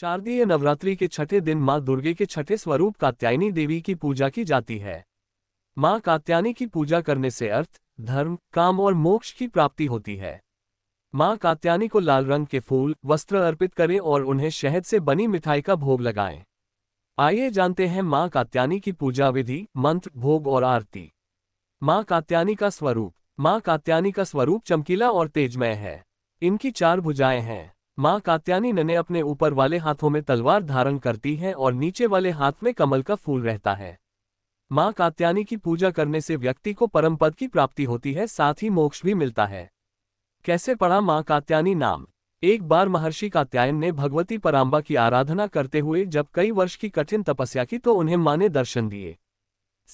शारदीय नवरात्रि के छठे दिन मां दुर्गे के छठे स्वरूप कात्यायनी देवी की पूजा की जाती है मां कात्यायनी की पूजा करने से अर्थ धर्म काम और मोक्ष की प्राप्ति होती है मां कात्यायनी को लाल रंग के फूल वस्त्र अर्पित करें और उन्हें शहद से बनी मिठाई का भोग लगाएं आइए जानते हैं मां कात्यायनी की पूजा विधि मंत्र भोग और आरती मां कात्यायनी का स्वरूप मां कात्यायनी का स्वरूप चमकीला और तेजमय है इनकी चार भुजाएं हैं माँ कात्यानी नने अपने ऊपर वाले हाथों में तलवार धारण करती हैं और नीचे वाले हाथ में कमल का फूल रहता है माँ कात्यानी की पूजा करने से व्यक्ति को परम पद की प्राप्ति होती है साथ ही मोक्ष भी मिलता है कैसे पढ़ा माँ कात्यानी नाम एक बार महर्षि कात्यायन ने भगवती पराम्बा की आराधना करते हुए जब कई वर्ष की कठिन तपस्या की तो उन्हें माँ ने दर्शन दिए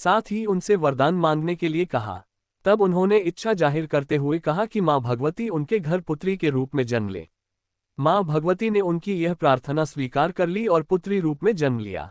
साथ ही उनसे वरदान मांगने के लिए कहा तब उन्होंने इच्छा जाहिर करते हुए कहा कि माँ भगवती उनके घर पुत्री के रूप में जन्म ले मां भगवती ने उनकी यह प्रार्थना स्वीकार कर ली और पुत्री रूप में जन्म लिया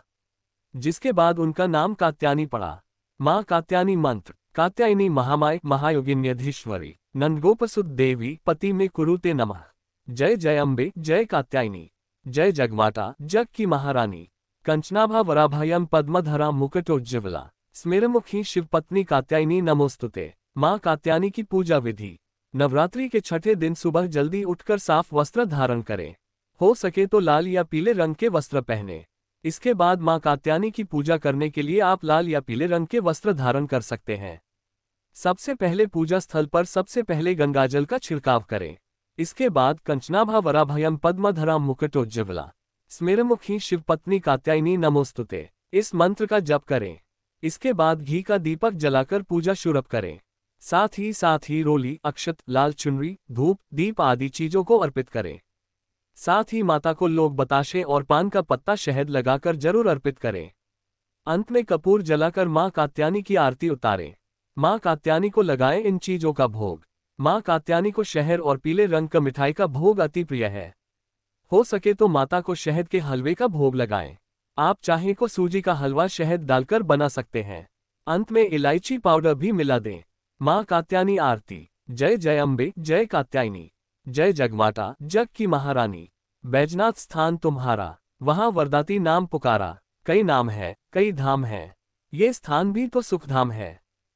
जिसके बाद उनका नाम कात्यानी पड़ा मां कात्यानी मंत्र कात्यायनी महामाय महायोगिन्यधीश्वरी नंदगोपसुद देवी पति में कुरुते नमः जय जय अम्बे जय कात्यायनी जय जगमाता जग की महारानी कंचनाभा वराभायम पद्मधरा मुकुटोज्ज्वला स्मेरमुखी शिवपत्नी कात्यायनी नमोस्तुते मां कात्यानी की पूजा विधि नवरात्रि के छठे दिन सुबह जल्दी उठकर साफ वस्त्र धारण करें हो सके तो लाल या पीले रंग के वस्त्र पहने इसके बाद मां कात्यानी की पूजा करने के लिए आप लाल या पीले रंग के वस्त्र धारण कर सकते हैं सबसे पहले पूजा स्थल पर सबसे पहले गंगाजल का छिड़काव करें इसके बाद कंचनाभा वराभयम पद्मधरा मुकुटोज्ज्वला स्मेरमुखी शिवपत्नी कात्यायनी नमोस्तुते इस मंत्र का जप करें इसके बाद घी का दीपक जलाकर पूजा शुरू करें साथ ही साथ ही रोली अक्षत लाल चुनरी धूप दीप आदि चीजों को अर्पित करें साथ ही माता को लोग बताशे और पान का पत्ता शहद लगाकर जरूर अर्पित करें अंत में कपूर जलाकर मां कात्यानी की आरती उतारें मां कात्यानी को लगाएं इन चीजों का भोग मां कात्यानी को शहर और पीले रंग का मिठाई का भोग अति प्रिय है हो सके तो माता को शहद के हलवे का भोग लगाएं आप चाहें को सूजी का हलवा शहद डालकर बना सकते हैं अंत में इलायची पाउडर भी मिला दें माँ कात्यानी आरती जय जय अम्बे जय कात्यायनी जय जगमाता जग की महारानी बैजनाथ स्थान तुम्हारा वहाँ वरदाती नाम पुकारा कई नाम है कई धाम है ये स्थान भी तो सुखधाम है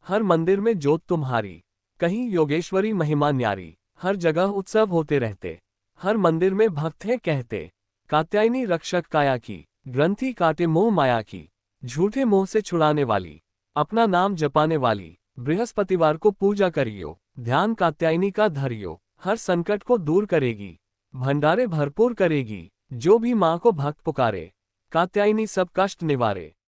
हर मंदिर में जोत तुम्हारी कहीं योगेश्वरी महिमा न्यारी हर जगह उत्सव होते रहते हर मंदिर में भक्त हैं कहते कात्यायनी रक्षक काया की ग्रंथि काटे मोह माया की झूठे मोह से छुड़ाने वाली अपना नाम जपाने वाली बृहस्पतिवार को पूजा करियो ध्यान कात्यायनी का धरियो हर संकट को दूर करेगी भंडारे भरपूर करेगी जो भी माँ को भक्त पुकारे कात्यायनी सब कष्ट निवारे